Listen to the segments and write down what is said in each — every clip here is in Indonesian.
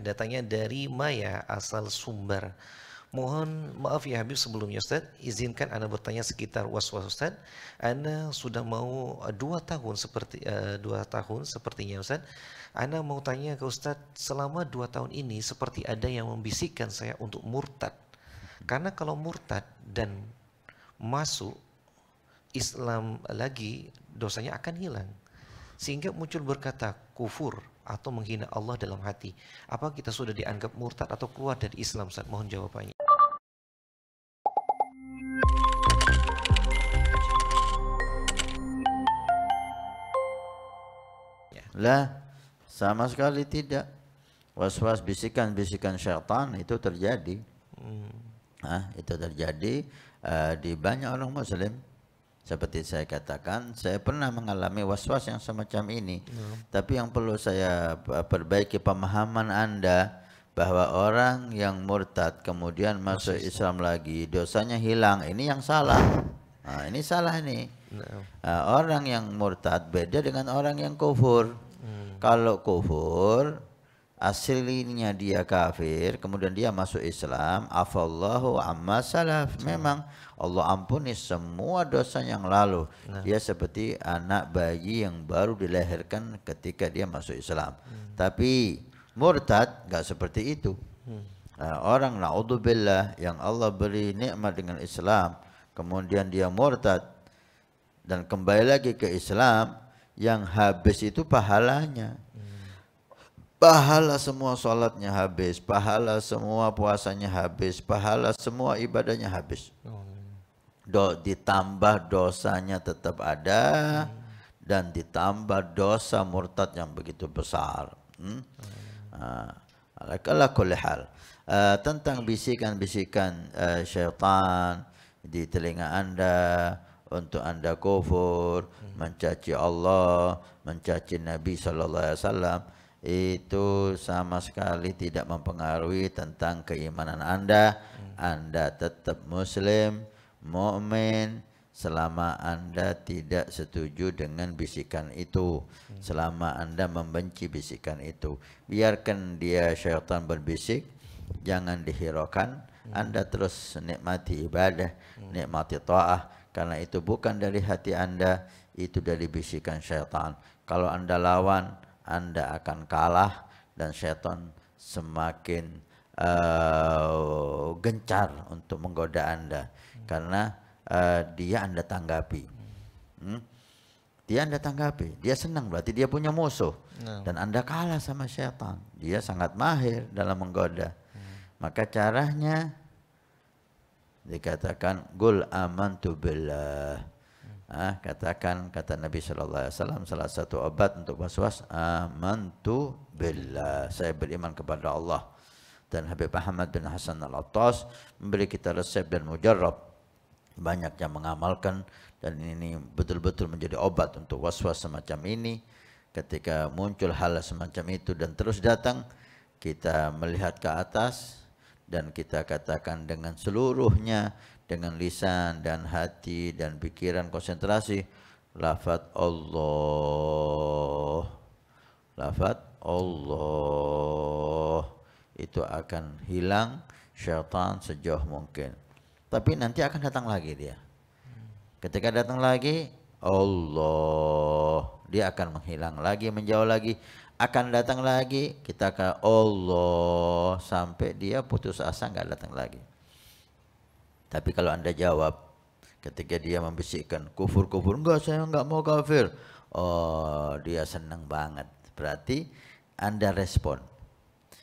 Datangnya dari Maya asal Sumber. Mohon maaf ya Habib sebelumnya Ustaz, izinkan Anda bertanya sekitar was-was Ustaz. Anda sudah mau eh, dua tahun seperti uh, dua tahun sepertinya Ustaz. Anda mau tanya ke Ustaz, selama dua tahun ini seperti ada yang membisikkan saya untuk murtad. Karena kalau murtad dan masuk Islam lagi dosanya akan hilang. Sehingga muncul berkata kufur atau menghina Allah dalam hati? Apa kita sudah dianggap murtad atau keluar dari Islam? Ustaz? Mohon jawabannya. Lah, sama sekali tidak. Was-was bisikan-bisikan syaitan itu terjadi. Hmm. Nah, itu terjadi uh, di banyak orang muslim. Seperti saya katakan, saya pernah mengalami was-was yang semacam ini. Ya. Tapi yang perlu saya eh, perbaiki pemahaman Anda bahwa orang yang murtad kemudian masuk Islam lagi, dosanya hilang. Ini yang salah. Nah, ini salah nih. Ya. Nah, orang yang murtad beda dengan orang yang kufur. Hmm. Kalau kufur aslinya dia kafir, kemudian dia masuk Islam, afallahu amma salaf. Iya. Memang Allah ampuni semua dosa yang lalu. Nah. Dia seperti anak bayi yang baru dilahirkan ketika dia masuk Islam. Hmm. Tapi murtad nggak seperti itu. Hmm. Nah, orang naudzubillah yang Allah beri nikmat dengan Islam, kemudian dia murtad dan kembali lagi ke Islam, yang habis itu pahalanya. Pahala semua sholatnya habis, pahala semua puasanya habis, pahala semua ibadahnya habis. Do, ditambah dosanya tetap ada dan ditambah dosa murtad yang begitu besar. Hmm? Hmm. kulli hal. Uh, tentang bisikan-bisikan uh, syaitan di telinga anda untuk anda kufur, hmm. mencaci Allah, mencaci Nabi sallallahu alaihi wasallam itu sama sekali tidak mempengaruhi tentang keimanan Anda. Anda tetap muslim, mukmin selama Anda tidak setuju dengan bisikan itu, selama Anda membenci bisikan itu. Biarkan dia syaitan berbisik, jangan dihiraukan. Anda terus nikmati ibadah, nikmati ta'ah karena itu bukan dari hati Anda, itu dari bisikan syaitan. Kalau Anda lawan, anda akan kalah dan setan semakin uh, gencar untuk menggoda Anda karena uh, dia Anda tanggapi. Hmm? Dia Anda tanggapi, dia senang berarti dia punya musuh nah. dan Anda kalah sama setan. Dia sangat mahir dalam menggoda. Maka caranya dikatakan gul amantu billah ah, katakan kata Nabi Shallallahu Alaihi Wasallam salah satu obat untuk waswas tu, bila saya beriman kepada Allah dan Habib Ahmad bin Hasan al Attas memberi kita resep dan mujarab banyak yang mengamalkan dan ini betul-betul menjadi obat untuk waswas semacam ini ketika muncul hal semacam itu dan terus datang kita melihat ke atas dan kita katakan dengan seluruhnya dengan lisan dan hati dan pikiran konsentrasi lafat Allah lafat Allah itu akan hilang syaitan sejauh mungkin tapi nanti akan datang lagi dia ketika datang lagi Allah dia akan menghilang lagi menjauh lagi akan datang lagi kita ke Allah sampai dia putus asa nggak datang lagi tapi kalau Anda jawab ketika dia membisikkan kufur-kufur, enggak saya enggak mau kafir. Oh, dia senang banget. Berarti Anda respon.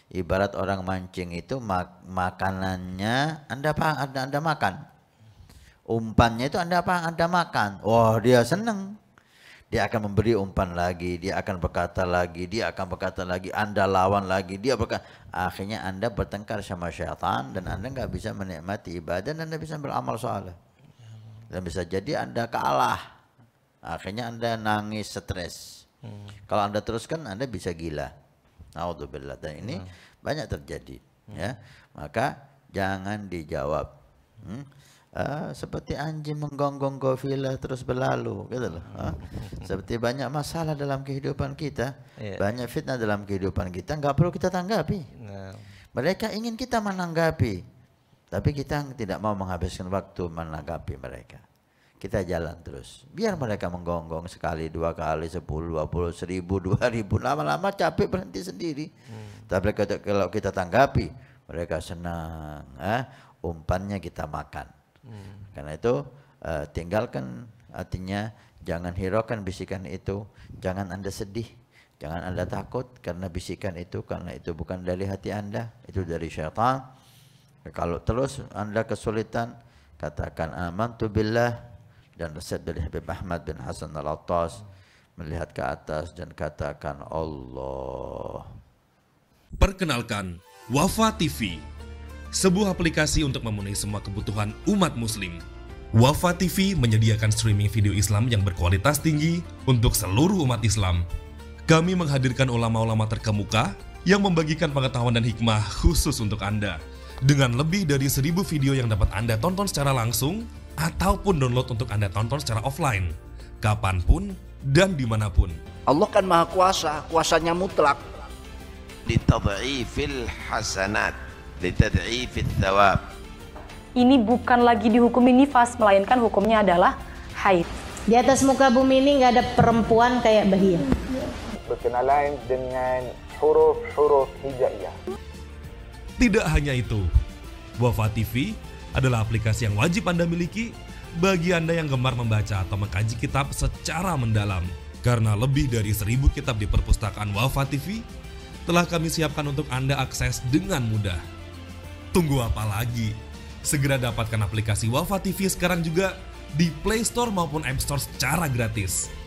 Ibarat orang mancing itu mak makanannya Anda apa Anda, anda makan. Umpannya itu Anda apa Anda makan. Wah, oh, dia senang. Dia akan memberi umpan lagi, dia akan berkata lagi, dia akan berkata lagi, Anda lawan lagi, dia berkata. Akhirnya Anda bertengkar sama syaitan dan Anda nggak bisa menikmati ibadah dan Anda bisa beramal soalnya. Dan bisa jadi Anda kalah. Akhirnya Anda nangis, stres. Hmm. Kalau Anda teruskan, Anda bisa gila. Naudzubillah. Dan ini hmm. banyak terjadi. Hmm. Ya, maka jangan dijawab. Hmm? Uh, seperti anjing menggonggong gofila terus berlalu gitu loh. Uh, seperti banyak masalah dalam kehidupan kita, yeah. banyak fitnah dalam kehidupan kita, nggak perlu kita tanggapi. Nah. Mereka ingin kita menanggapi, tapi kita tidak mau menghabiskan waktu menanggapi mereka. Kita jalan terus. Biar mereka menggonggong sekali, dua kali, sepuluh, dua puluh, seribu, dua ribu. Lama-lama capek berhenti sendiri. Hmm. Tapi kalau kita tanggapi, mereka senang. Eh. Umpannya kita makan. Hmm. Karena itu uh, tinggalkan artinya jangan hiraukan bisikan itu, jangan Anda sedih, jangan Anda takut karena bisikan itu karena itu bukan dari hati Anda, itu dari syaitan. Kalau terus Anda kesulitan, katakan aman tuh billah dan resep dari Habib Ahmad bin Hasan Al-Attas melihat ke atas dan katakan Allah. Perkenalkan Wafa TV sebuah aplikasi untuk memenuhi semua kebutuhan umat muslim. Wafa TV menyediakan streaming video Islam yang berkualitas tinggi untuk seluruh umat Islam. Kami menghadirkan ulama-ulama terkemuka yang membagikan pengetahuan dan hikmah khusus untuk Anda. Dengan lebih dari seribu video yang dapat Anda tonton secara langsung ataupun download untuk Anda tonton secara offline, kapanpun dan dimanapun. Allah kan maha kuasa, kuasanya mutlak. Ditabi'i fil hasanat ini bukan lagi dihukumi nifas, melainkan hukumnya adalah haid. Di atas muka bumi ini nggak ada perempuan kayak bahia. Berkenalan dengan huruf-huruf hijaiyah. Tidak hanya itu, Wafa TV adalah aplikasi yang wajib Anda miliki bagi Anda yang gemar membaca atau mengkaji kitab secara mendalam. Karena lebih dari seribu kitab di perpustakaan Wafa TV telah kami siapkan untuk Anda akses dengan mudah. Tunggu apa lagi? Segera dapatkan aplikasi Wafa TV sekarang juga di Play Store maupun App Store secara gratis.